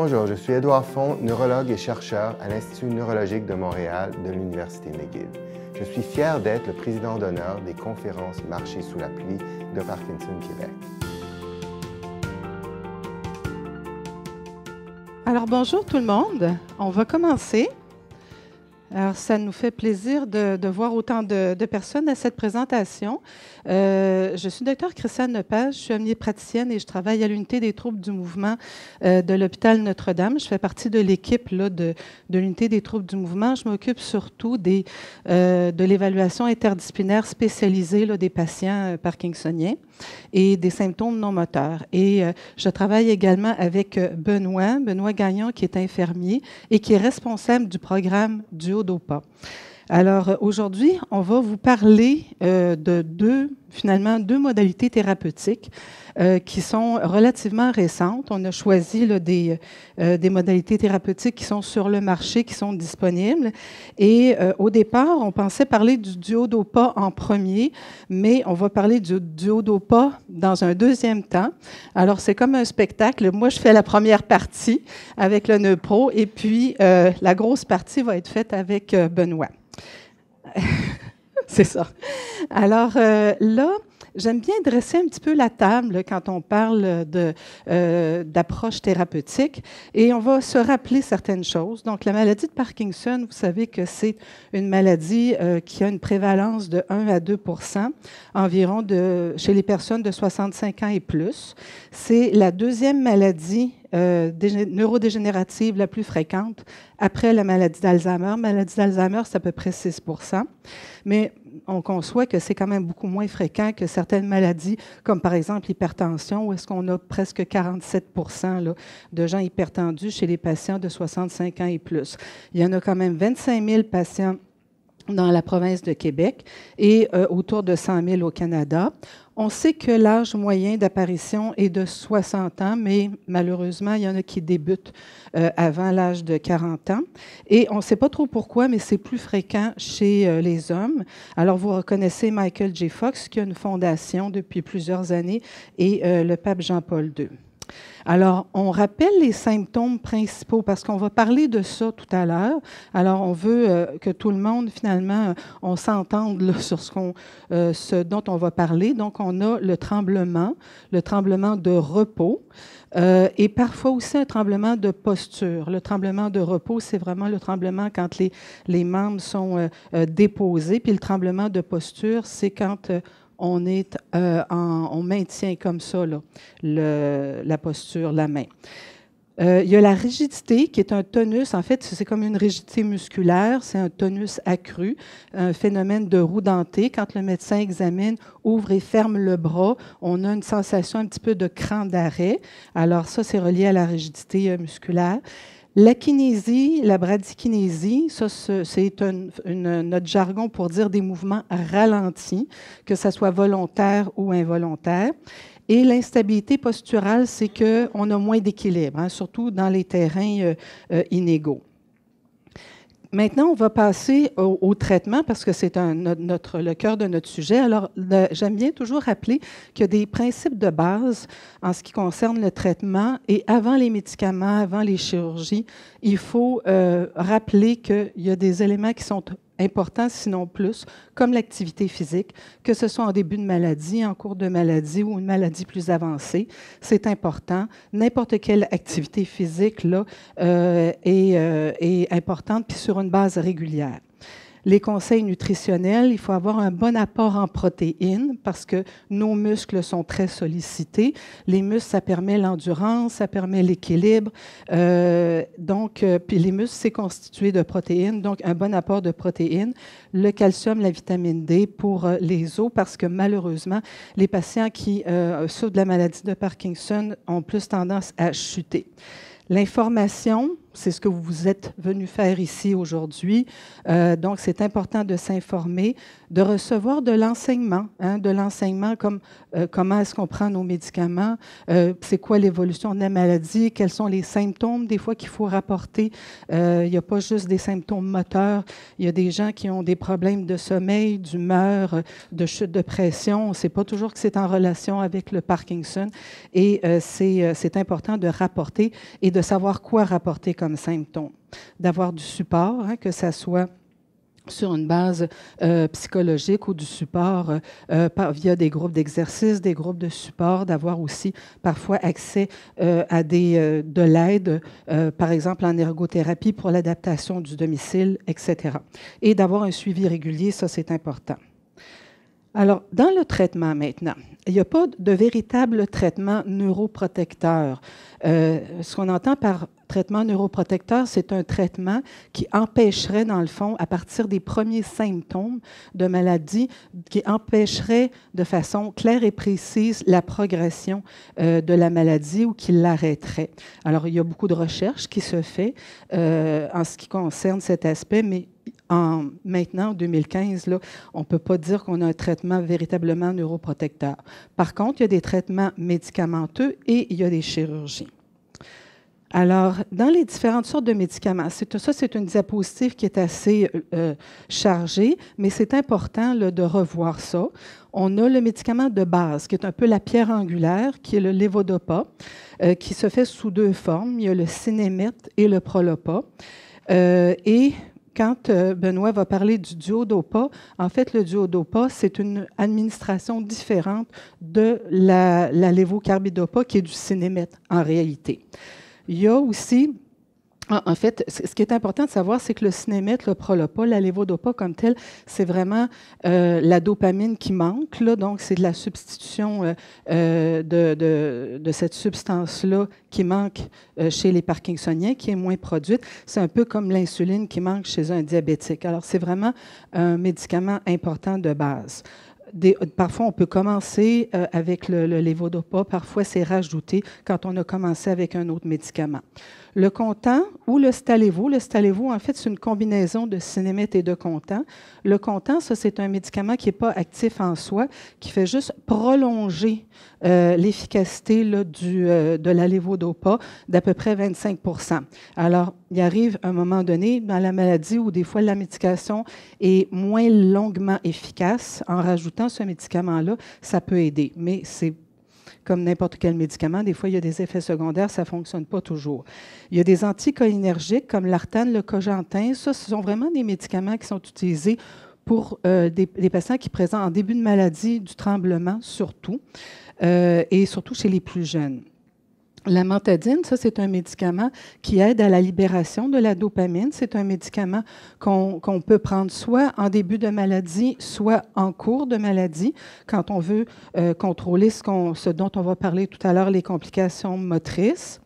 Bonjour, je suis Édouard Font, neurologue et chercheur à l'Institut neurologique de Montréal de l'Université McGill. Je suis fier d'être le président d'honneur des conférences Marché sous la pluie de Parkinson Québec. Alors bonjour tout le monde, on va commencer. Alors, ça nous fait plaisir de, voir autant de, personnes à cette présentation. Euh, je suis docteur Christiane nepage je suis praticienne et je travaille à l'unité des troubles du mouvement euh, de l'hôpital Notre-Dame. Je fais partie de l'équipe de, de l'unité des troubles du mouvement. Je m'occupe surtout des, euh, de l'évaluation interdisciplinaire spécialisée des patients parkinsoniens et des symptômes non moteurs. Et je travaille également avec Benoît, Benoît Gagnon, qui est infirmier et qui est responsable du programme du Europa. Alors aujourd'hui, on va vous parler euh, de deux, finalement, deux modalités thérapeutiques euh, qui sont relativement récentes. On a choisi euh, des, modalités thérapeutiques qui sont sur le marché, qui sont disponibles. Et au départ, on pensait parler du duodopa en premier, mais on va parler du duodopa dans un deuxième temps. Alors c'est comme un spectacle. Moi, je fais la première partie avec le NeuPro et puis la grosse partie va être faite avec Benoît. C'est ça. Alors euh, là, j'aime bien dresser un petit peu la table quand on parle euh, d'approche thérapeutique et on va se rappeler certaines choses. Donc, la maladie de Parkinson, vous savez que c'est une maladie euh, qui a une prévalence de 1 à 2 environ chez les personnes de 65 ans et plus. C'est la deuxième maladie euh, neurodégénérative la plus fréquente après la maladie d'Alzheimer. Maladie d'Alzheimer, c'est à peu près 6 mais on conçoit que c'est quand même beaucoup moins fréquent que certaines maladies, comme par exemple l'hypertension, où est-ce qu'on a presque 47 de gens hypertendus chez les patients de 65 ans et plus. Il y en a quand même 25 000 patients dans la province de Québec et euh, autour de 100 000 au Canada. On sait que l'âge moyen d'apparition est de 60 ans, mais malheureusement, il y en a qui débutent euh, avant l'âge de 40 ans. Et on ne sait pas trop pourquoi, mais c'est plus fréquent chez euh, les hommes. Alors, vous reconnaissez Michael J. Fox, qui a une fondation depuis plusieurs années, et euh, le pape Jean-Paul II. Alors, on rappelle les symptômes principaux parce qu'on va parler de ça tout à l'heure. Alors, on veut euh, que tout le monde, finalement, on s'entende sur ce, euh, ce dont on va parler. Donc, on a le tremblement, le tremblement de repos euh, et parfois aussi un tremblement de posture. Le tremblement de repos, c'est vraiment le tremblement quand les, les membres sont déposés. Puis le tremblement de posture, c'est quand on, est, euh, en, maintient comme ça la posture, la main. Euh, il y a la rigidité qui est un tonus. En fait, c'est comme une rigidité musculaire, c'est un tonus accru, un phénomène de roue dentée. Quand le médecin examine, ouvre et ferme le bras, on a une sensation un petit peu de cran d'arrêt. Alors ça, c'est relié à la rigidité euh, musculaire. La kinésie, la bradykinésie, ça, c'est une, notre jargon pour dire des mouvements ralentis, que ça soit volontaire ou involontaire. Et l'instabilité posturale, c'est que on a moins d'équilibre, hein, surtout dans les terrains euh, euh, inégaux. Maintenant, on va passer au, traitement parce que c'est le cœur de notre sujet. Alors, j'aime bien toujours rappeler qu'il y a des principes de base en ce qui concerne le traitement et avant les médicaments, avant les chirurgies, il faut euh, rappeler qu'il y a des éléments qui sont important, sinon plus, comme l'activité physique, que ce soit en début de maladie, en cours de maladie ou une maladie plus avancée, c'est important. N'importe quelle activité physique là, euh, est, euh, est importante, puis sur une base régulière les conseils nutritionnels, il faut avoir un bon apport en protéines parce que nos muscles sont très sollicités. Les muscles, ça permet l'endurance, ça permet l'équilibre. Euh, donc, euh, puis les muscles, c'est constitué de protéines, donc un bon apport de protéines le calcium, la vitamine D pour euh, les os, parce que malheureusement, les patients qui euh, souffrent de la maladie de Parkinson ont plus tendance à chuter. L'information, c'est ce que vous êtes venu faire ici aujourd'hui. Euh, donc, c'est important de s'informer, de recevoir de l'enseignement, hein, de l'enseignement comme comment est-ce qu'on prend nos médicaments, c'est quoi l'évolution de la maladie, quels sont les symptômes des fois qu'il faut rapporter. Il n'y a pas juste des symptômes moteurs, il y a des gens qui ont des problèmes de sommeil, d'humeur, euh, de chute de pression. On ne sait pas toujours que c'est en relation avec le Parkinson. Et euh, c'est euh, c'est important de rapporter et de savoir quoi rapporter comme symptômes. D'avoir du support, hein, que ça soit sur une base euh, psychologique ou du support euh, euh, par, via des groupes d'exercice, des groupes de support, d'avoir aussi parfois accès à des, de l'aide, par exemple en ergothérapie pour l'adaptation du domicile, etc. Et d'avoir un suivi régulier, ça c'est important. Alors, dans le traitement maintenant, il n'y a pas de véritable traitement neuroprotecteur. Euh, ce qu'on entend par traitement neuroprotecteur, c'est un traitement qui empêcherait, dans le fond, à partir des premiers symptômes de maladie, qui empêcherait de façon claire et précise la progression euh, de la maladie ou qui l'arrêterait. Alors, il y a beaucoup de recherches qui se fait euh, en ce qui concerne cet aspect, mais maintenant, en 2015, là, on ne peut pas dire qu'on a un traitement véritablement neuroprotecteur. Par contre, il y a des traitements médicamenteux et il y a des chirurgies. Alors, dans les différentes sortes de médicaments, ça, c'est une diapositive qui est assez euh, euh, chargée, mais c'est important de revoir ça. On a le médicament de base, qui est un peu la pierre angulaire, qui est le levodopa, euh, qui se fait sous deux formes. Il y a le cinémite et le prolopa. et quand euh, Benoît va parler du duo en fait, le duo c'est une administration différente de la, la lévocarbidopa qui est du cinémètre en réalité. Il y a aussi ah, en fait, ce qui est important de savoir, c'est que le cinémètre, le prolopa, la comme tel, c'est vraiment euh, la dopamine qui manque. Là, donc, c'est de la substitution euh, euh, de, cette substance-là qui manque chez les parkinsoniens, qui est moins produite. C'est un peu comme l'insuline qui manque chez un diabétique. Alors, c'est vraiment un médicament important de base parfois, on peut commencer euh, avec le, parfois c'est rajouté quand on a commencé avec un autre médicament. Le content ou le stalevo. Le stalevo, en fait, c'est une combinaison de cinémètre et de content. Le content, ça, c'est un médicament qui n'est pas actif en soi, qui fait juste prolonger euh, l'efficacité euh, de la levodopa d'à peu près 25 Alors, il arrive un moment donné dans la maladie où des fois la médication est moins longuement efficace en rajoutant ce médicament-là, ça peut aider, mais c'est comme n'importe quel médicament, des fois, il y a des effets secondaires, ça ne fonctionne pas toujours. Il y a des anticholinergiques comme l'artane, le cogentin. Ça, ce sont vraiment des médicaments qui sont utilisés pour euh, des, patients qui présentent en début de maladie du tremblement, surtout, euh, et surtout chez les plus jeunes. La mentadine, ça, c'est un médicament qui aide à la libération de la dopamine. C'est un médicament qu'on peut prendre soit en début de maladie, soit en cours de maladie, quand on veut euh, contrôler ce, dont on va parler tout à l'heure, les complications motrices.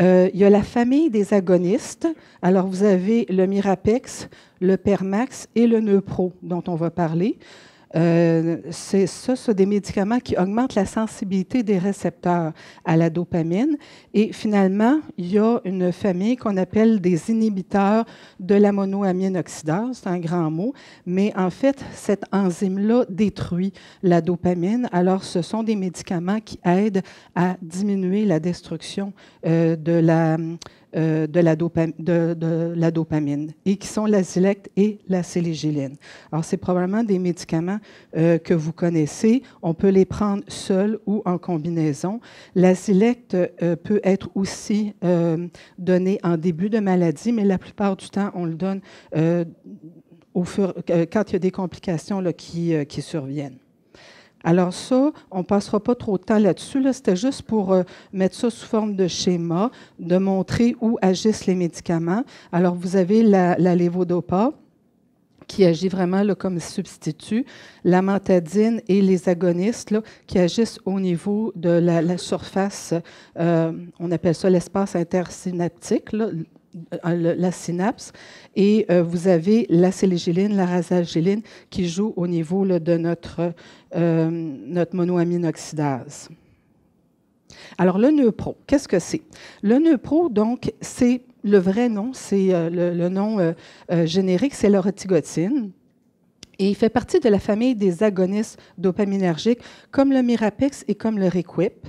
Euh, il y a la famille des agonistes. Alors, vous avez le Mirapex, le Permax et le Neupro dont on va parler. Euh, c'est ça, ce sont des médicaments qui augmentent la sensibilité des récepteurs à la dopamine. Et finalement, il y a une famille qu'on appelle des inhibiteurs de la monoamine oxydase, c'est un grand mot, mais en fait, cette enzyme-là détruit la dopamine. Alors, ce sont des médicaments qui aident à diminuer la destruction euh, de la euh, de, la dopamine et qui sont la et la sélégiline. Alors, c'est probablement des médicaments euh, que vous connaissez. On peut les prendre seuls ou en combinaison. La euh, peut être aussi donné en début de maladie, mais la plupart du temps, on le donne au fur, quand il y a des complications qui surviennent. Alors ça, on ne passera pas trop de temps là-dessus. C'était juste pour euh, mettre ça sous forme de schéma, de montrer où agissent les médicaments. Alors vous avez la, qui agit vraiment comme substitut, la mentadine et les agonistes qui agissent au niveau de la, surface, euh, on appelle ça l'espace intersynaptique, euh, la synapse. Et euh, vous avez la la rasagéline qui joue au niveau de notre, euh, notre monoaminoxydase. Alors, le neupro, qu'est-ce que c'est? Le neupro, donc, c'est le vrai nom, c'est euh, le, le, nom générique, c'est l'ortigotine. Et il fait partie de la famille des agonistes dopaminergiques, comme le Mirapex et comme le Requip.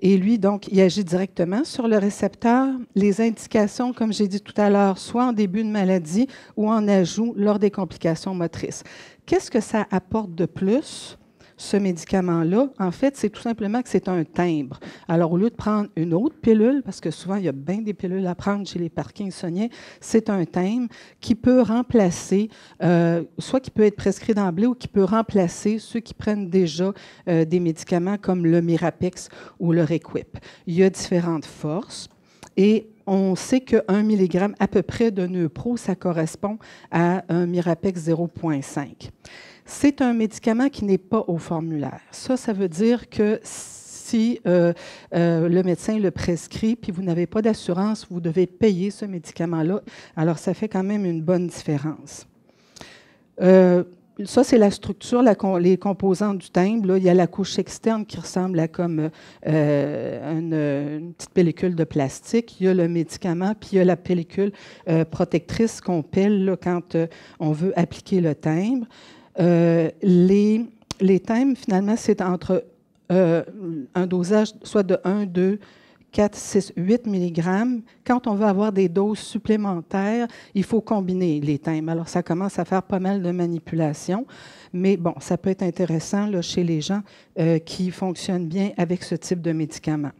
Et lui, donc, il agit directement sur le récepteur. Les indications, comme j'ai dit tout à l'heure, soit en début de maladie ou en ajout lors des complications motrices. Qu'est-ce que ça apporte de plus? ce médicament-là, en fait, c'est tout simplement que c'est un timbre. Alors, au lieu de prendre une autre pilule, parce que souvent, il y a bien des pilules à prendre chez les parkinsoniens, c'est un timbre qui peut remplacer, euh, soit qui peut être prescrit d'emblée ou qui peut remplacer ceux qui prennent déjà euh, des médicaments comme le Mirapex ou le Requip. Il y a différentes forces. Et on sait que 1 mg à peu près de Neupro, ça correspond à un Mirapex 0,5. C'est un médicament qui n'est pas au formulaire. Ça, ça veut dire que si euh, euh, le médecin le prescrit, puis vous n'avez pas d'assurance, vous devez payer ce médicament-là. Alors, ça fait quand même une bonne différence. Euh, ça, c'est la structure, les composants du timbre. Il y a la couche externe qui ressemble à comme euh, une, petite pellicule de plastique. Il y a le médicament, puis il y a la pellicule euh, protectrice qu'on pèle quand euh, on veut appliquer le timbre. les, les timbres, finalement, c'est entre un dosage soit de 1, 2, 4, 6, 8 mg. Quand on veut avoir des doses supplémentaires, il faut combiner les thèmes. Alors, ça commence à faire pas mal de manipulations, mais bon, ça peut être intéressant chez les gens euh, qui fonctionnent bien avec ce type de médicament.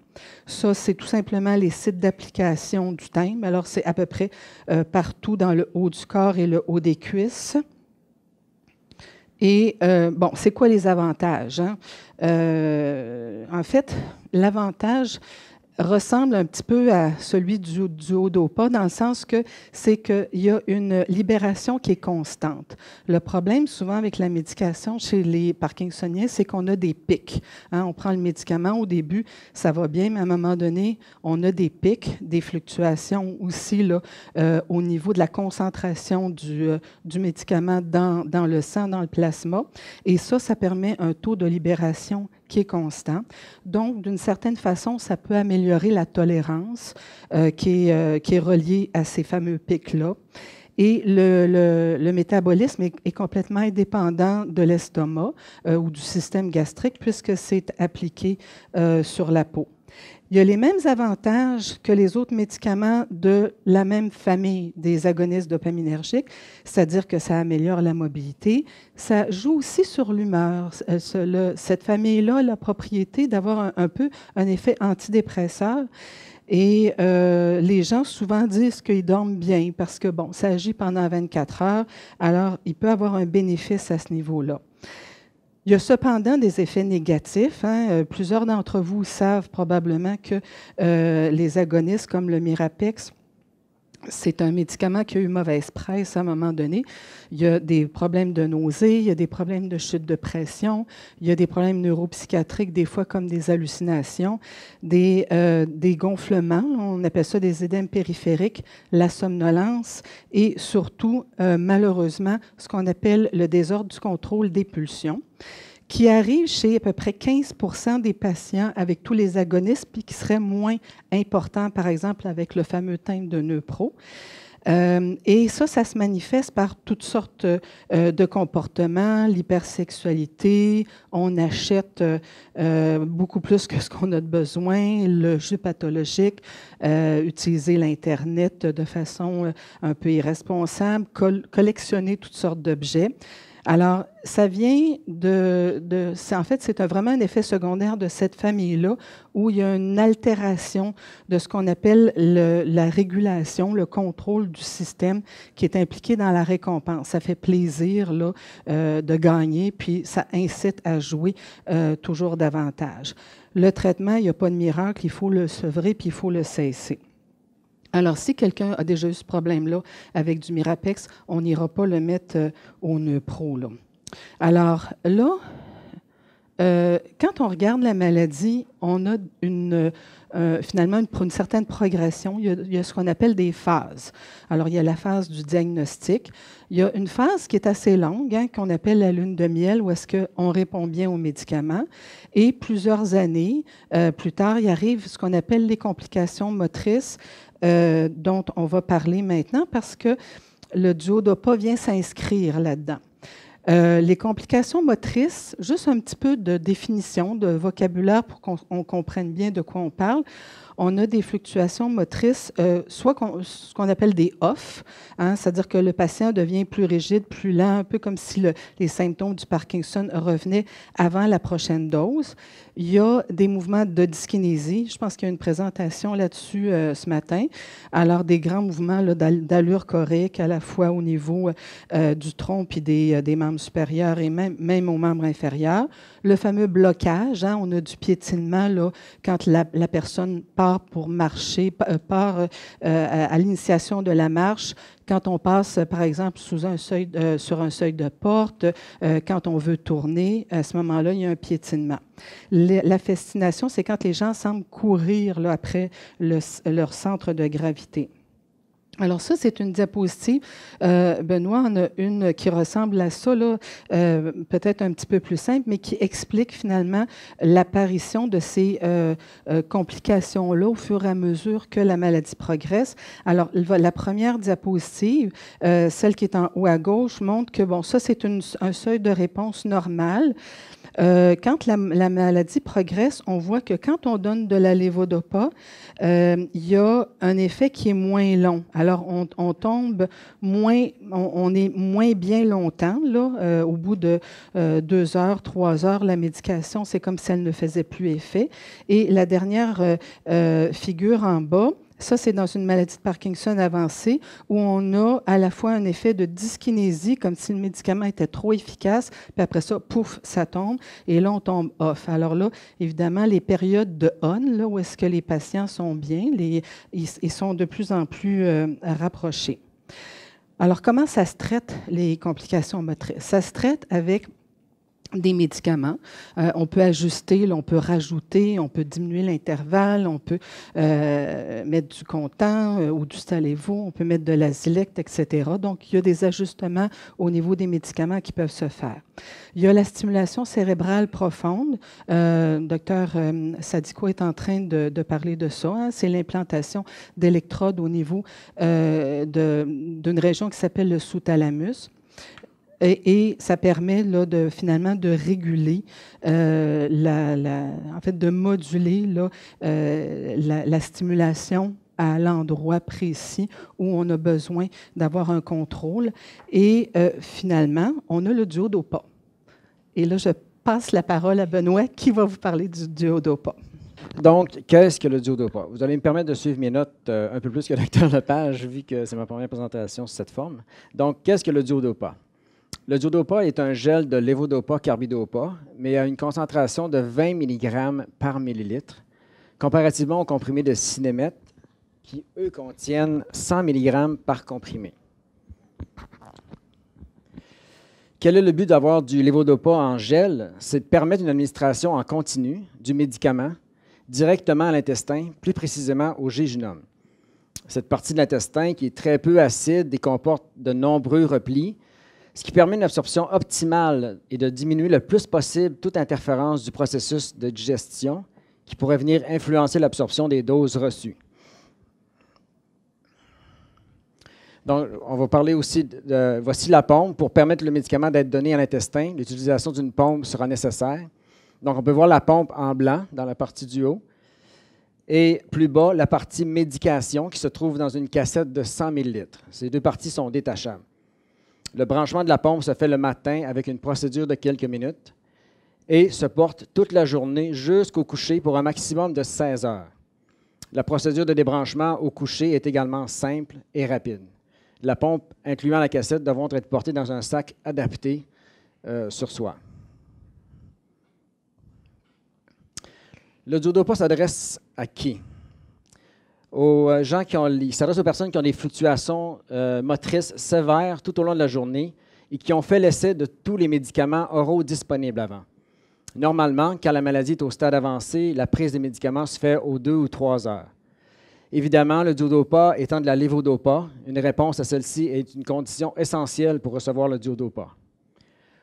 Ça, c'est tout simplement les sites d'application du thème. Alors, c'est à peu près euh, partout dans le haut du corps et le haut des cuisses. Et euh, bon, c'est quoi les avantages? Hein? en fait, l'avantage ressemble un petit peu à celui du, du Odopa, dans le sens que c'est qu'il y a une libération qui est constante. Le problème, souvent, avec la médication chez les Parkinsoniens, c'est qu'on a des pics. Hein, on prend le médicament au début, ça va bien, mais à un moment donné, on a des pics, des fluctuations aussi là, euh, au niveau de la concentration du, euh, du médicament dans, dans le sang, dans le plasma. Et ça, ça permet un taux de libération qui est constant. Donc, d'une certaine façon, ça peut améliorer la tolérance euh, qui, est, euh, qui, est, reliée à ces fameux pics-là. Et le, métabolisme est, complètement indépendant de l'estomac euh, ou du système gastrique puisque c'est appliqué sur la peau il y a les mêmes avantages que les autres médicaments de la même famille des agonistes dopaminergiques, c'est-à-dire que ça améliore la mobilité. Ça joue aussi sur l'humeur. Euh, cette famille-là a la propriété d'avoir un, peu un effet antidépresseur. Et euh, les gens souvent disent qu'ils dorment bien parce que, bon, ça agit pendant 24 heures, alors il peut avoir un bénéfice à ce niveau-là. Il y a cependant des effets négatifs. Hein. Euh, plusieurs d'entre vous savent probablement que euh, les agonistes comme le Mirapex c'est un médicament qui a eu mauvaise presse à un moment donné. Il y a des problèmes de nausées, il y a des problèmes de chute de pression, il y a des problèmes neuropsychiatriques, des fois comme des hallucinations, des, euh, gonflements, on appelle ça des édèmes périphériques, la somnolence et surtout, euh, malheureusement, ce qu'on appelle le désordre du contrôle des pulsions qui arrive chez à peu près 15 des patients avec tous les agonistes, puis qui serait moins important, par exemple, avec le fameux thème de neupro. Euh, et ça, ça se manifeste par toutes sortes euh, de comportements, l'hypersexualité, on achète euh, beaucoup plus que ce qu'on a de besoin, le jeu pathologique, utiliser l'Internet de façon un peu irresponsable, collectionner toutes sortes d'objets. Alors, ça vient de... de en fait, c'est vraiment un effet secondaire de cette famille-là où il y a une altération de ce qu'on appelle le, la régulation, le contrôle du système qui est impliqué dans la récompense. Ça fait plaisir là, euh, de gagner, puis ça incite à jouer euh, toujours davantage. Le traitement, il n'y a pas de miracle, il faut le sevrer, puis il faut le cesser. Alors, si quelqu'un a déjà eu ce problème-là avec du Mirapex, on n'ira pas le mettre euh, au nœud pro. Alors, là, euh, quand on regarde la maladie, on a une, euh, finalement une, certaine progression. Il y a, ce qu'on appelle des phases. Alors, il y a la phase du diagnostic. Il y a une phase qui est assez longue, hein, qu'on appelle la lune de miel, où est-ce qu'on répond bien aux médicaments. Et plusieurs années plus tard, il arrive ce qu'on appelle les complications motrices, euh, dont on va parler maintenant parce que le pas vient s'inscrire là-dedans. Euh, les complications motrices, juste un petit peu de définition, de vocabulaire pour qu'on comprenne bien de quoi on parle on a des fluctuations motrices, euh, soit ce qu'on appelle des off, hein, c'est-à-dire que le patient devient plus rigide, plus lent, un peu comme si les symptômes du Parkinson revenaient avant la prochaine dose. Il y a des mouvements de dyskinésie. Je pense qu'il y a une présentation là-dessus euh, ce matin. Alors, des grands mouvements d'allure chorique, à la fois au niveau euh, du tronc puis des, des membres supérieurs et même, même aux membres inférieurs le fameux blocage. Hein. on a du piétinement là, quand la, personne part pour marcher, euh, part euh, à l'initiation de la marche, quand on passe, par exemple, sous un seuil euh, sur un seuil de porte, quand on veut tourner, à ce moment-là, il y a un piétinement. la festination, c'est quand les gens semblent courir après leur centre de gravité. Alors ça, c'est une diapositive. Euh, Benoît on a une qui ressemble à ça, euh, peut-être un petit peu plus simple, mais qui explique finalement l'apparition de ces euh, complications-là au fur et à mesure que la maladie progresse. Alors la première diapositive, celle qui est en haut à gauche, montre que bon, ça c'est un seuil de réponse normal. Euh, quand la, maladie progresse, on voit que quand on donne de la levodopa, euh, il y a un effet qui est moins long. Alors, on, tombe moins, on, est moins bien longtemps. Là, euh, au bout de deux heures, trois heures, la médication, c'est comme si elle ne faisait plus effet. Et la dernière figure en bas, ça, c'est dans une maladie de Parkinson avancée où on a à la fois un effet de dyskinésie, comme si le médicament était trop efficace, puis après ça, pouf, ça tombe, et là, on tombe off. Alors là, évidemment, les périodes de on, là où est-ce que les patients sont bien, ils, sont de plus en plus euh, rapprochés. Alors, comment ça se traite les complications motrices? Ça se traite avec des médicaments. Euh, on peut ajuster, on peut rajouter, on peut diminuer l'intervalle, on peut euh, mettre du content euh, ou du salévo, on peut mettre de la etc. Donc, il y a des ajustements au niveau des médicaments qui peuvent se faire. Il y a la stimulation cérébrale profonde. Le docteur Sadiko est en train de, parler de ça. Hein. C'est l'implantation d'électrodes au niveau d'une région qui s'appelle le sous-thalamus. Et, ça permet là, de, finalement de réguler, euh, la, en fait, de moduler euh, la, stimulation à l'endroit précis où on a besoin d'avoir un contrôle. Et euh, finalement, on a le duodopa. Et là, je passe la parole à Benoît qui va vous parler du duodopa. Donc, qu'est-ce que le duodopa? Vous allez me permettre de suivre mes notes un peu plus que le docteur Lepage, vu que c'est ma première présentation sous cette forme. Donc, qu'est-ce que le duodopa? Le duodopa est un gel de levodopa carbidopa, mais à une concentration de 20 mg par millilitre, comparativement aux comprimés de cinémètre, qui, eux, contiennent 100 mg par comprimé. Quel est le but d'avoir du levodopa en gel? C'est de permettre une administration en continu du médicament directement à l'intestin, plus précisément au jéjunum. Cette partie de l'intestin qui est très peu acide et comporte de nombreux replis ce qui permet une absorption optimale et de diminuer le plus possible toute interférence du processus de digestion qui pourrait venir influencer l'absorption des doses reçues. Donc, on va parler aussi de, voici la pompe pour permettre le médicament d'être donné à l'intestin. L'utilisation d'une pompe sera nécessaire. Donc, on peut voir la pompe en blanc dans la partie du haut. Et plus bas, la partie médication qui se trouve dans une cassette de 100 000 litres. Ces deux parties sont détachables le branchement de la pompe se fait le matin avec une procédure de quelques minutes et se porte toute la journée jusqu'au coucher pour un maximum de 16 heures. La procédure de débranchement au coucher est également simple et rapide. La pompe, incluant la cassette, devra être portée dans un sac adapté euh, sur soi. Le duodopa s'adresse à qui aux euh, gens qui ont, il s'adresse aux personnes qui ont des fluctuations euh, motrices sévères tout au long de la journée et qui ont fait l'essai de tous les médicaments oraux disponibles avant. Normalement, quand la maladie est au stade avancé, la prise des médicaments se fait aux deux ou trois heures. Évidemment, le duodopa étant de la levodopa, une réponse à celle-ci est une condition essentielle pour recevoir le duodopa.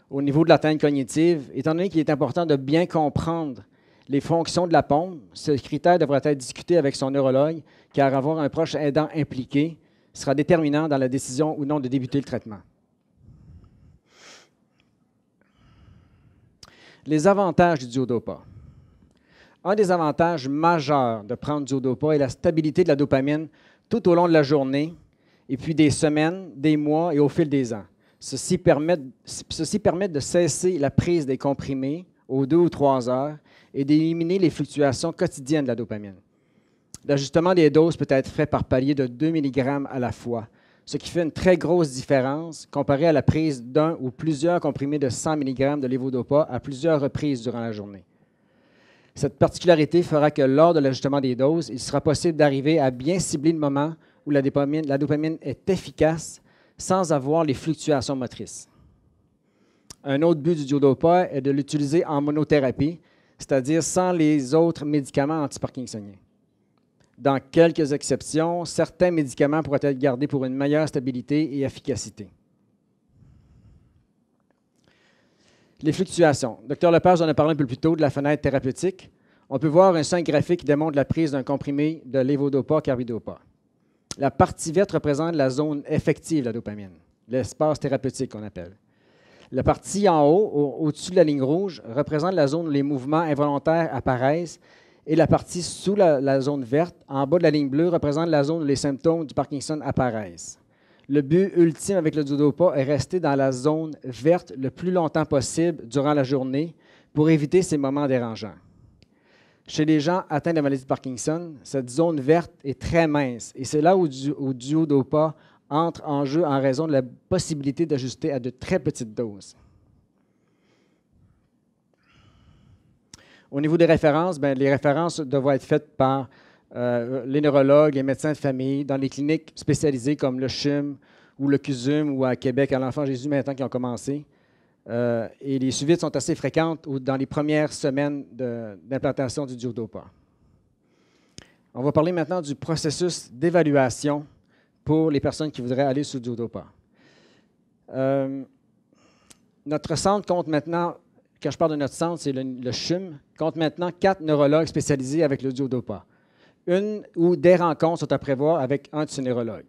Au niveau de l'atteinte cognitive, étant donné qu'il est important de bien comprendre les fonctions de la pompe, ce critère devrait être discuté avec son neurologue car avoir un proche aidant impliqué sera déterminant dans la décision ou non de débuter le traitement. Les avantages du duodopa. Un des avantages majeurs de prendre du est la stabilité de la dopamine tout au long de la journée, et puis des semaines, des mois et au fil des ans. Ceci permet, ceci permet de cesser la prise des comprimés aux deux ou trois heures et d'éliminer les fluctuations quotidiennes de la dopamine. L'ajustement des doses peut être fait par palier de 2 mg à la fois, ce qui fait une très grosse différence comparée à la prise d'un ou plusieurs comprimés de 100 mg de l'évodopa à plusieurs reprises durant la journée. Cette particularité fera que lors de l'ajustement des doses, il sera possible d'arriver à bien cibler le moment où la dopamine, est efficace sans avoir les fluctuations motrices. Un autre but du diodopa est de l'utiliser en monothérapie, c'est-à-dire sans les autres médicaments antiparkinsoniens. Dans quelques exceptions, certains médicaments pourraient être gardés pour une meilleure stabilité et efficacité. Les fluctuations. Docteur Lepage en a parlé un peu plus tôt de la fenêtre thérapeutique. On peut voir un simple graphique qui démontre la prise d'un comprimé de lévodopa carbidopa. La partie verte représente la zone effective de la dopamine, l'espace thérapeutique qu'on appelle. La partie en haut, au-dessus de la ligne rouge, représente la zone où les mouvements involontaires apparaissent et la partie sous la, zone verte, en bas de la ligne bleue, représente la zone où les symptômes du Parkinson apparaissent. Le but ultime avec le duodopa est rester dans la zone verte le plus longtemps possible durant la journée pour éviter ces moments dérangeants. Chez les gens atteints de la maladie de Parkinson, cette zone verte est très mince et c'est là où, le duodopa entre en jeu en raison de la possibilité d'ajuster à de très petites doses. Au niveau des références, ben, les références doivent être faites par euh, les neurologues et médecins de famille dans les cliniques spécialisées comme le CHUM ou le CUSUM ou à Québec à l'Enfant Jésus maintenant qui ont commencé. Euh, et les suivis sont assez fréquentes dans les premières semaines d'implantation du duodopa. On va parler maintenant du processus d'évaluation pour les personnes qui voudraient aller sous diodopa. Euh, notre centre compte maintenant quand je parle de notre centre, c'est le, CHUM, compte maintenant quatre neurologues spécialisés avec le duodopa. Une ou des rencontres sont à prévoir avec un de ces neurologues.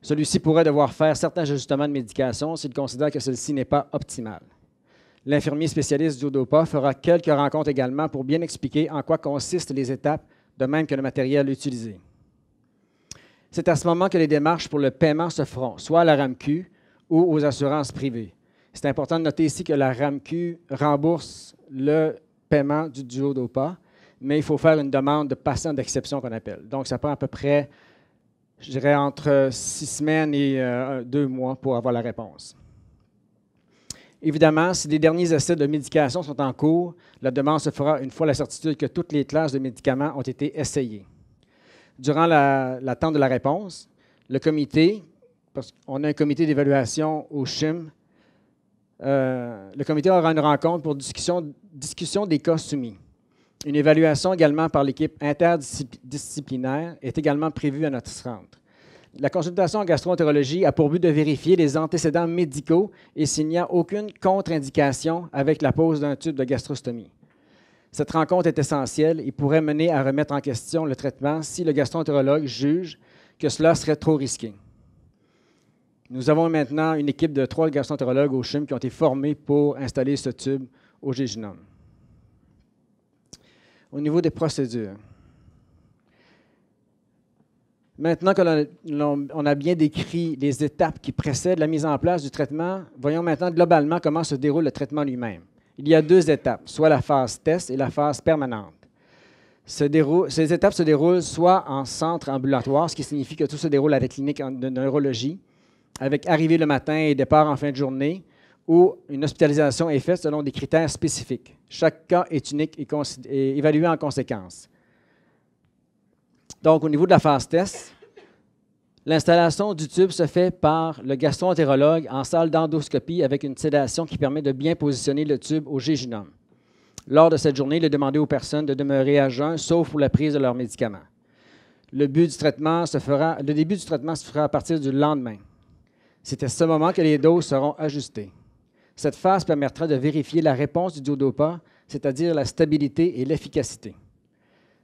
Celui-ci pourrait devoir faire certains ajustements de médication s'il considère que celle-ci n'est pas optimale. L'infirmier spécialiste duodopa fera quelques rencontres également pour bien expliquer en quoi consistent les étapes, de même que le matériel utilisé. C'est à ce moment que les démarches pour le paiement se feront, soit à la RAMQ ou aux assurances privées. C'est important de noter ici que la RAMQ rembourse le paiement du duo d'OPA, mais il faut faire une demande de patient d'exception qu'on appelle. Donc, ça prend à peu près, je dirais, entre six semaines et euh, deux mois pour avoir la réponse. Évidemment, si les derniers essais de médication sont en cours, la demande se fera une fois la certitude que toutes les classes de médicaments ont été essayées. Durant l'attente de la réponse, le comité, parce qu'on a un comité d'évaluation au CHIM euh, le comité aura une rencontre pour discussion, discussion des cas soumis. Une évaluation également par l'équipe interdisciplinaire est également prévue à notre centre. La consultation en gastroentérologie a pour but de vérifier les antécédents médicaux et s'il n'y a aucune contre-indication avec la pose d'un tube de gastrostomie. Cette rencontre est essentielle et pourrait mener à remettre en question le traitement si le gastroentérologue juge que cela serait trop risqué. Nous avons maintenant une équipe de trois garçons gastroentérologues au CHUM qui ont été formés pour installer ce tube au Géginome. Au niveau des procédures, Maintenant que l'on a bien décrit les étapes qui précèdent la mise en place du traitement, voyons maintenant globalement comment se déroule le traitement lui-même. Il y a deux étapes, soit la phase test et la phase permanente. ces étapes se déroulent soit en centre ambulatoire, ce qui signifie que tout se déroule à la clinique de neurologie, avec arrivée le matin et départ en fin de journée, où une hospitalisation est faite selon des critères spécifiques. Chaque cas est unique et, évalué en conséquence. Donc, au niveau de la phase test, l'installation du tube se fait par le gastroentérologue en salle d'endoscopie avec une sédation qui permet de bien positionner le tube au géginome. Lors de cette journée, il est demandé aux personnes de demeurer à jeun, sauf pour la prise de leurs médicaments. Le, du traitement se fera, le début du traitement se fera à partir du lendemain. C'est à ce moment que les doses seront ajustées. Cette phase permettra de vérifier la réponse du duodopa, c'est-à-dire la stabilité et l'efficacité.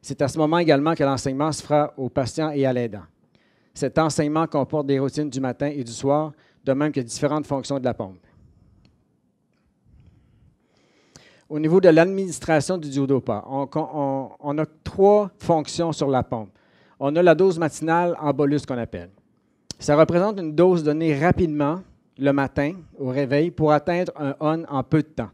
C'est à ce moment également que l'enseignement se fera aux patients et à l'aidant. Cet enseignement comporte des routines du matin et du soir, de même que différentes fonctions de la pompe. Au niveau de l'administration du duodopa, on, on, a trois fonctions sur la pompe. On a la dose matinale en bolus qu'on appelle. Ça représente une dose donnée rapidement le matin au réveil pour atteindre un on en peu de temps.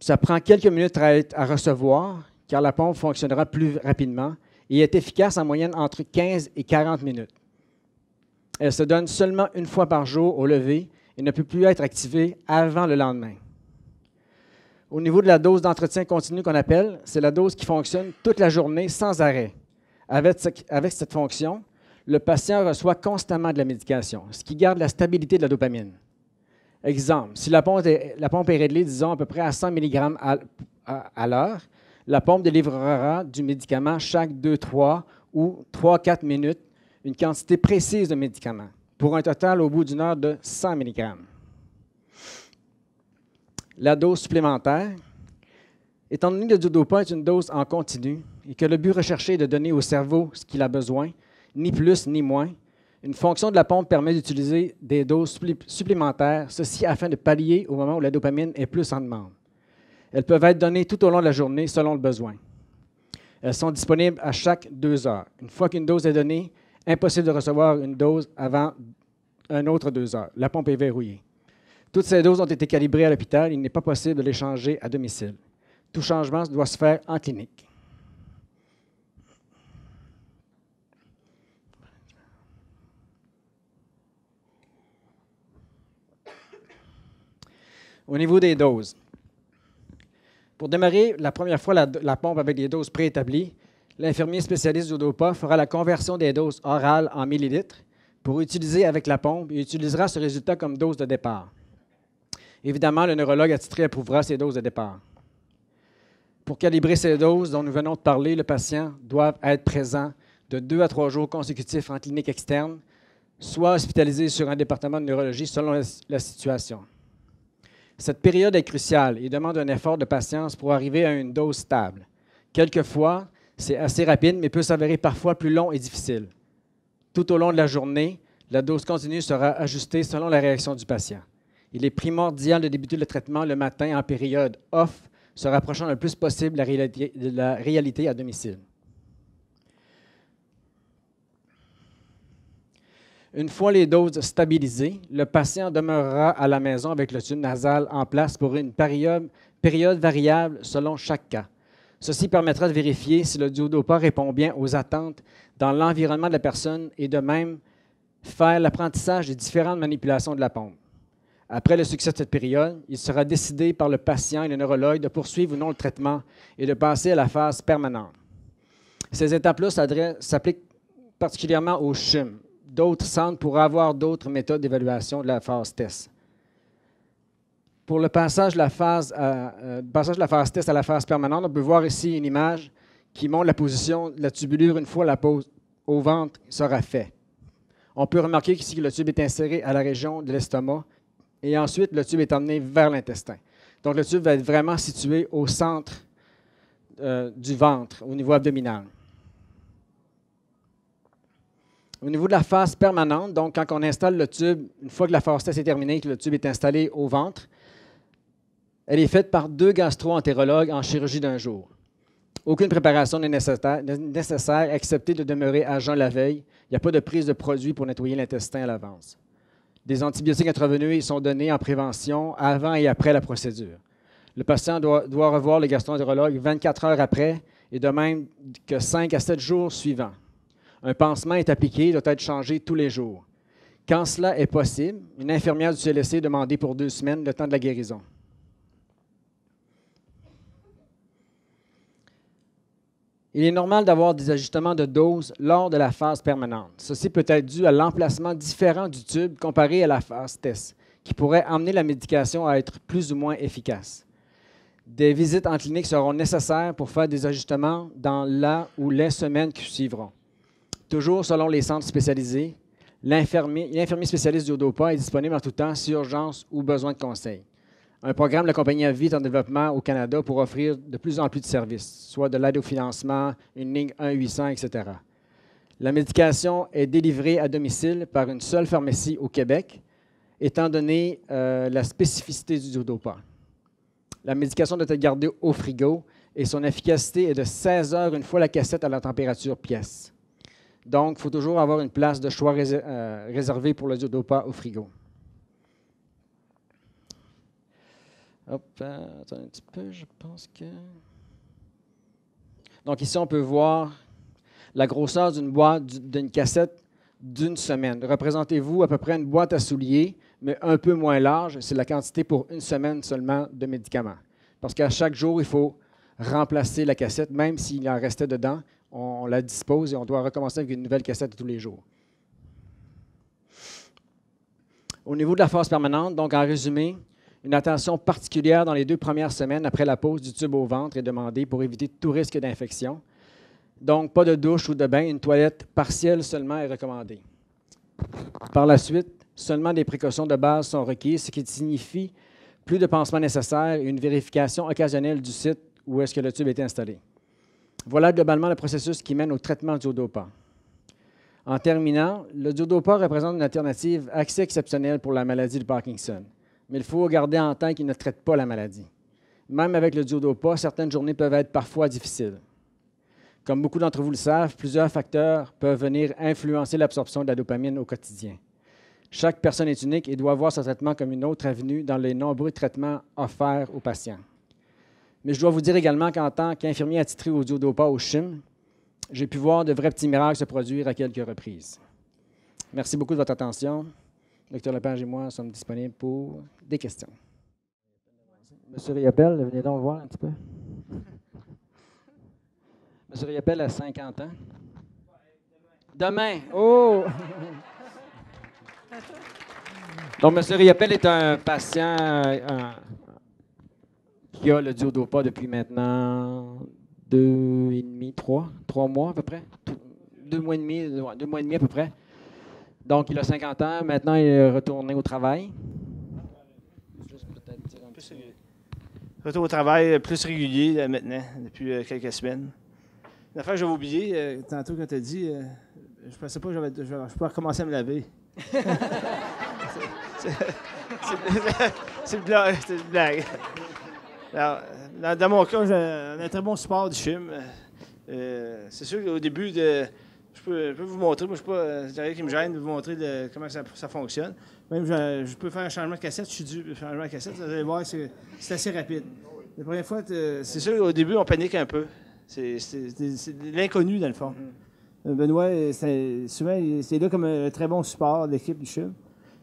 Ça prend quelques minutes à, recevoir car la pompe fonctionnera plus rapidement et est efficace en moyenne entre 15 et 40 minutes. Elle se donne seulement une fois par jour au lever et ne peut plus être activée avant le lendemain. Au niveau de la dose d'entretien continu qu'on appelle, c'est la dose qui fonctionne toute la journée sans arrêt. avec cette fonction, le patient reçoit constamment de la médication, ce qui garde la stabilité de la dopamine. Exemple, si la pompe est, la pompe est réglée, disons, à peu près à 100 mg à, l'heure, la pompe délivrera du médicament chaque 2-3 ou 3-4 minutes une quantité précise de médicaments, pour un total au bout d'une heure de 100 mg. La dose supplémentaire, étant donné que le dudopa est une dose en continu et que le but recherché est de donner au cerveau ce qu'il a besoin, ni plus ni moins. Une fonction de la pompe permet d'utiliser des doses supplémentaires, ceci afin de pallier au moment où la dopamine est plus en demande. Elles peuvent être données tout au long de la journée selon le besoin. Elles sont disponibles à chaque deux heures. Une fois qu'une dose est donnée, impossible de recevoir une dose avant un autre deux heures. La pompe est verrouillée. Toutes ces doses ont été calibrées à l'hôpital. Il n'est pas possible de les changer à domicile. Tout changement doit se faire en clinique. Au niveau des doses, pour démarrer la première fois la, pompe avec des doses préétablies, l'infirmier spécialiste du DOPA fera la conversion des doses orales en millilitres pour utiliser avec la pompe et utilisera ce résultat comme dose de départ. Évidemment, le neurologue attitré approuvera ces doses de départ. Pour calibrer ces doses dont nous venons de parler, le patient doit être présent de deux à trois jours consécutifs en clinique externe, soit hospitalisé sur un département de neurologie selon la situation. Cette période est cruciale et demande un effort de patience pour arriver à une dose stable. Quelquefois, c'est assez rapide, mais peut s'avérer parfois plus long et difficile. Tout au long de la journée, la dose continue sera ajustée selon la réaction du patient. Il est primordial de débuter le traitement le matin en période off, se rapprochant le plus possible de la réalité à domicile. Une fois les doses stabilisées, le patient demeurera à la maison avec le tube nasal en place pour une période, variable selon chaque cas. Ceci permettra de vérifier si le duodopa répond bien aux attentes dans l'environnement de la personne et de même faire l'apprentissage des différentes manipulations de la pompe. Après le succès de cette période, il sera décidé par le patient et le neurologue de poursuivre ou non le traitement et de passer à la phase permanente. Ces étapes-là s'appliquent particulièrement aux chim d'autres centres pour avoir d'autres méthodes d'évaluation de la phase test. Pour le passage de, la phase euh, la phase test à la phase permanente, on peut voir ici une image qui montre la position de la tubulure une fois la pose au ventre sera faite. On peut remarquer ici que le tube est inséré à la région de l'estomac et ensuite le tube est emmené vers l'intestin. Donc le tube va être vraiment situé au centre euh, du ventre, au niveau abdominal. Au niveau de la phase permanente, donc quand on installe le tube, une fois que la phase test est terminée, que le tube est installé au ventre, elle est faite par deux gastro-entérologues en chirurgie d'un jour. Aucune préparation n'est nécessaire, nécessaire, excepté de demeurer à jeun la veille. Il n'y a pas de prise de produit pour nettoyer l'intestin à l'avance. Des antibiotiques intervenus sont donnés en prévention avant et après la procédure. Le patient doit, doit revoir le gastro-entérologue 24 heures après et de même que 5 à 7 jours suivants un pansement est appliqué, et doit être changé tous les jours. Quand cela est possible, une infirmière du CLSC est demandée pour deux semaines le temps de la guérison. Il est normal d'avoir des ajustements de dose lors de la phase permanente. Ceci peut être dû à l'emplacement différent du tube comparé à la phase test, qui pourrait amener la médication à être plus ou moins efficace. Des visites en clinique seront nécessaires pour faire des ajustements dans la ou les semaines qui suivront. Toujours selon les centres spécialisés, l'infirmier spécialiste du DOPA est disponible en tout temps si urgence ou besoin de conseil. Un programme de compagnie à vie est en développement au Canada pour offrir de plus en plus de services, soit de l'aide au financement, une ligne 1-800, etc. La médication est délivrée à domicile par une seule pharmacie au Québec, étant donné euh, la spécificité du Dopa. La médication doit être gardée au frigo et son efficacité est de 16 heures une fois la cassette à la température pièce. Donc, il faut toujours avoir une place de choix euh, réservée pour le diodopa au frigo. Hop, euh, un peu, je pense que... Donc ici, on peut voir la grosseur d'une boîte, d'une cassette d'une semaine. Représentez-vous à peu près une boîte à souliers, mais un peu moins large. C'est la quantité pour une semaine seulement de médicaments. Parce qu'à chaque jour, il faut remplacer la cassette, même s'il en restait dedans, on la dispose et on doit recommencer avec une nouvelle cassette tous les jours. Au niveau de la force permanente, donc en résumé, une attention particulière dans les deux premières semaines après la pose du tube au ventre est demandée pour éviter tout risque d'infection. Donc, pas de douche ou de bain, une toilette partielle seulement est recommandée. Par la suite, seulement des précautions de base sont requises, ce qui signifie plus de pansements nécessaires et une vérification occasionnelle du site où est-ce que le tube est installé. Voilà globalement le processus qui mène au traitement du dopa. En terminant, le dopa représente une alternative assez exceptionnelle pour la maladie de Parkinson, mais il faut garder en tête qu'il ne traite pas la maladie. Même avec le dopa, certaines journées peuvent être parfois difficiles. Comme beaucoup d'entre vous le savent, plusieurs facteurs peuvent venir influencer l'absorption de la dopamine au quotidien. Chaque personne est unique et doit voir son traitement comme une autre avenue dans les nombreux traitements offerts aux patients. Mais je dois vous dire également qu'en tant qu'infirmier attitré au Diodopa au Chine, j'ai pu voir de vrais petits miracles se produire à quelques reprises. Merci beaucoup de votre attention. Docteur Lepage et moi sommes disponibles pour des questions. Monsieur Riappel, venez donc voir un petit peu. Monsieur Riappel a 50 ans. Demain. Oh! Donc, Monsieur Riappel est un patient, qui a le duo d'OPA depuis maintenant deux et demi, trois, trois mois à peu près. Deux mois et demi, deux mois et demi à peu près. Donc, il a 50 ans. Maintenant, il est retourné au travail. Retour au travail euh, plus régulier euh, maintenant, depuis euh, quelques semaines. Une affaire que j'avais oublié, tantôt quand tu as dit, je pensais pas que j'avais, je, je pouvais recommencer à me laver. c'est, c'est, c'est une blague. Alors, dans, mon cas, on un très bon support du film. Euh, c'est sûr qu'au début, je, peux, vous montrer, moi je ne suis pas, euh, derrière qui me gêne de vous montrer comment ça, fonctionne. Même je, peux faire un changement de cassette, je suis du changement de cassette, vous allez voir, c'est, assez rapide. La première fois, euh, c'est sûr qu'au début, on panique un peu. C'est, l'inconnu, dans le fond. Mm. Benoît, souvent, c'est là comme un très bon support de l'équipe du Chim.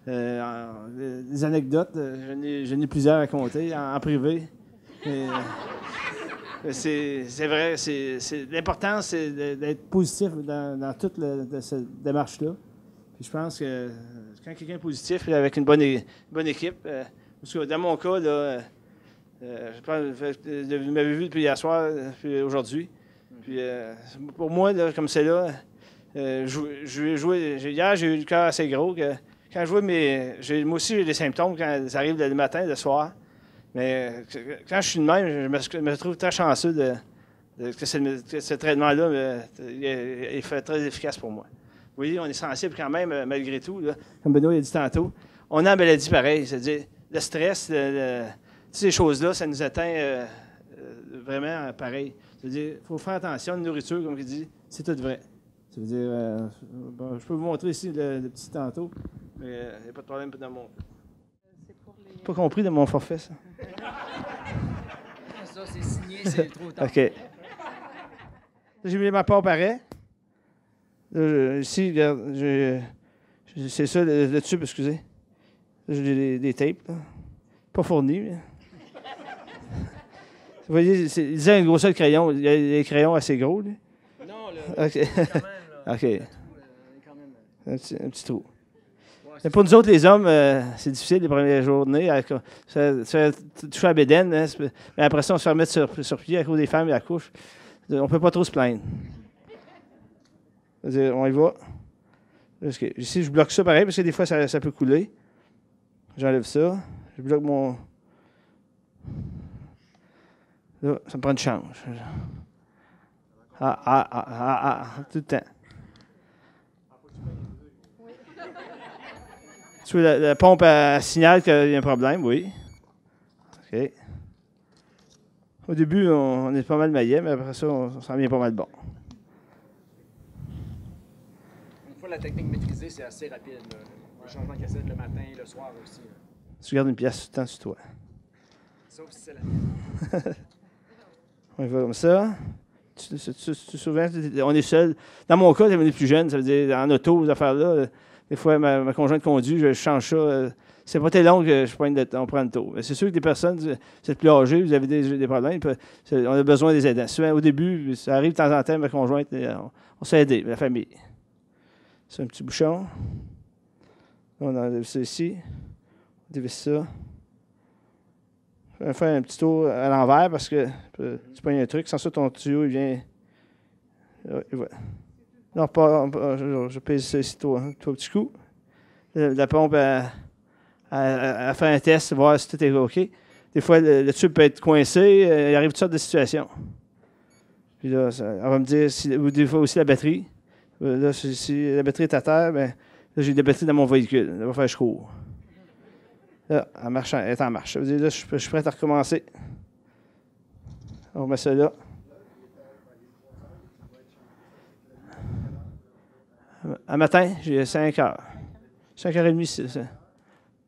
des anecdotes, j'en ai, plusieurs à compter en privé. Euh, c'est vrai, l'important, c'est d'être positif dans, toute cette démarche-là. je pense que quand quelqu'un est positif, avec une bonne, bonne équipe, euh, que dans mon cas, euh, je vous m'avez vu depuis hier soir, puis aujourd'hui. pour moi, comme c'est là, euh, je, jouer. hier, j'ai eu le cœur assez gros. quand je jouais, moi aussi, j'ai des symptômes quand ça arrive le matin, le soir. Mais euh, quand je suis de même, je me, trouve très chanceux de, que, ce, traitement-là euh, est fait très efficace pour moi. Vous voyez, on est sensible quand même, euh, malgré tout. Comme Benoît l'a dit tantôt, on a une maladie pareille. C'est-à-dire, le stress, toutes ces choses-là, ça nous atteint vraiment pareil. C'est-à-dire, il faut faire attention. à La nourriture, comme il dit, c'est tout vrai. dire, je peux vous montrer ici le, petit tantôt, mais il n'y a pas de problème dans mon monde. Pas compris de mon forfait, ça. Ça, c'est signé, c'est trop tard. OK. J'ai mis ma part pareil. Euh, ici, regarde, c'est ça, le, dessus tube, excusez. J'ai des, des tapes, là. Pas fournis. mais- Vous voyez, c'est- ils ont une grosseur de crayon. Il y a des crayons assez gros, là. Non, là, OK. quand même, OK. tout, euh, euh, un petit trou. Mais pour nous autres, les hommes, c'est difficile les premières journées. À, ça, ça toujours à Bédène. mais après ça, on se fait remettre sur, sur, pied à cause des femmes et à couche. On ne peut pas trop se plaindre. On y va. ici, je bloque ça pareil parce que des fois, ça, peut couler. J'enlève ça. Je bloque mon. Là, ça me prend une change. ah, ah, ah, ah, tout le temps. Tu la, pompe signale qu'il y a un problème? Oui. OK. Au début, on, est pas mal maillet, mais après ça, on, s'en vient pas mal bon. Une fois la technique maîtrisée, c'est assez rapide. Là. Le changement de cassette le matin et le soir aussi. Tu gardes une pièce tout le temps sur toi. Sauf si c'est la même. on va comme ça. Tu, te souviens, on est seul. Dans mon cas, j'ai venu plus jeune. ça veut dire en auto, aux affaires-là. Des fois, ma, conjointe conduit, je change ça. Euh, c'est pas tellement long que je pointe prend le taux. c'est sûr que des personnes, c'est êtes plus âgées, vous avez des, problèmes, euh, on a besoin des aidants. au début, ça arrive de temps en temps, ma conjointe, euh, on, on s'est aidé, la famille. C'est un petit bouchon. On enlève ça ici. On dévisse ça. On vais faire un petit tour à l'envers parce que tu prends un truc. Sans ça, ton tuyau, il vient. Non, pas, je, pèse ça ici, toi, hein, toi, petit coup. La pompe, elle, fait un test, voir si tout est OK. Des fois, le, tube peut être coincé. Euh, il arrive toutes sortes de situations. Puis là, ça, va me dire, si, ou des fois aussi la batterie. Euh, là, si, la batterie est à terre, ben, j'ai des la batterie dans mon véhicule. Elle va faire je cours. Là, elle, marche, est en marche. là, je, je suis prêt à recommencer. On remet ça là. Un matin, j'ai 5 heures. 5 heures et demie, c'est hein. ça.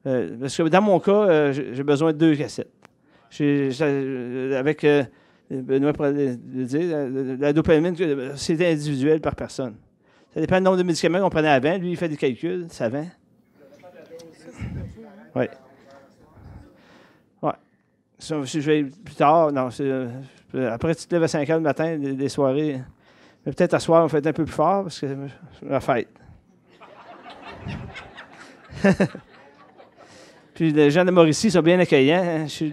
Euh, parce que dans mon cas, euh, j'ai besoin de deux cassettes. Euh, avec Benoît le dire, la, dopamine, c'est individuel par personne. Ça dépend du nombre de médicaments qu'on prenait avant. Lui, il fait des calculs, ça va. Oui. Ouais. Si je vais plus tard, non. Après, tu te lèves à 5 heures le matin, des soirées peut-être à soir, on fait un peu plus fort parce que c'est la fête. Puis les gens de Mauricie sont bien accueillants. Hein. Je suis.